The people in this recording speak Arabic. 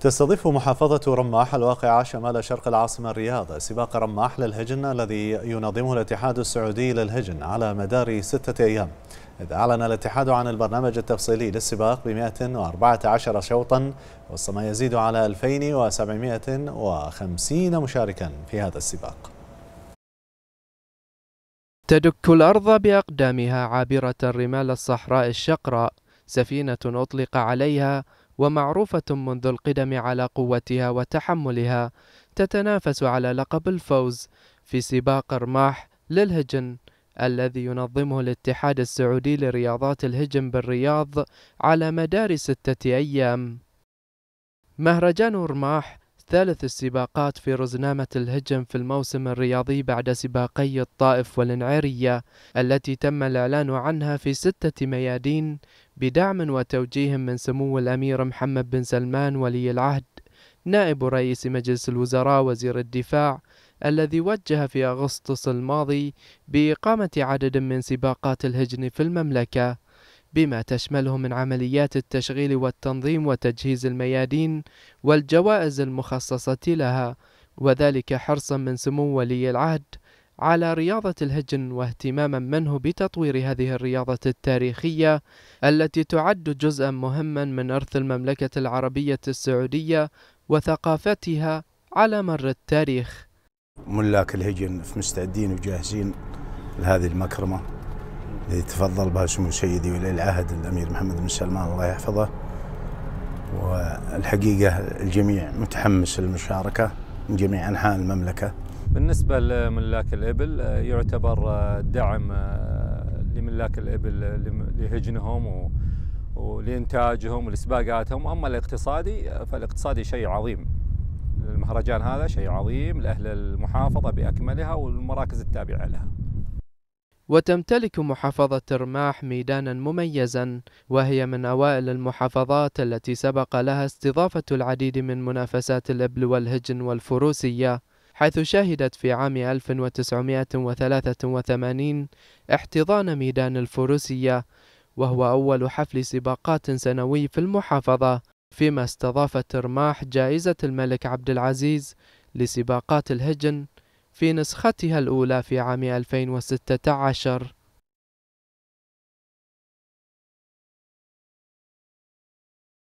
تستضيف محافظة رماح الواقعة شمال شرق العاصمة الرياض سباق رماح للهجن الذي ينظمه الاتحاد السعودي للهجن على مدار ستة أيام إذ أعلن الاتحاد عن البرنامج التفصيلي للسباق ب 114 شوطا وسط ما يزيد على 2750 مشاركا في هذا السباق تدك الأرض بأقدامها عابرة الرمال الصحراء الشقراء سفينة أطلق عليها ومعروفة منذ القدم على قوتها وتحملها تتنافس على لقب الفوز في سباق رماح للهجن الذي ينظمه الاتحاد السعودي لرياضات الهجن بالرياض على مدار ستة أيام مهرجان رماح ثالث السباقات في رزنامة الهجن في الموسم الرياضي بعد سباقي الطائف والانعيرية التي تم الإعلان عنها في ستة ميادين بدعم وتوجيه من سمو الأمير محمد بن سلمان ولي العهد نائب رئيس مجلس الوزراء وزير الدفاع الذي وجه في أغسطس الماضي بإقامة عدد من سباقات الهجن في المملكة بما تشمله من عمليات التشغيل والتنظيم وتجهيز الميادين والجوائز المخصصة لها وذلك حرصا من سمو ولي العهد على رياضة الهجن واهتماما منه بتطوير هذه الرياضة التاريخية التي تعد جزءا مهما من إرث المملكة العربية السعودية وثقافتها على مر التاريخ ملاك الهجن مستعدين وجاهزين لهذه المكرمة التي تفضل بها سمو سيدي ولي العهد الأمير محمد بن سلمان الله يحفظه والحقيقة الجميع متحمس للمشاركة من جميع أنحاء المملكة بالنسبة لملاك الإبل آه، يعتبر آه، دعم آه، لملاك الإبل لهجنهم ولإنتاجهم ولسباقاتهم أما الاقتصادي فالاقتصادي شيء عظيم المهرجان هذا شيء عظيم لأهل المحافظة بأكملها والمراكز التابعة لها وتمتلك محافظة رماح ميدانا مميزا وهي من أوائل المحافظات التي سبق لها استضافة العديد من منافسات الإبل والهجن والفروسية حيث شهدت في عام 1983 احتضان ميدان الفروسية وهو أول حفل سباقات سنوي في المحافظة فيما استضافت رماح جائزة الملك عبد العزيز لسباقات الهجن في نسختها الأولى في عام 2016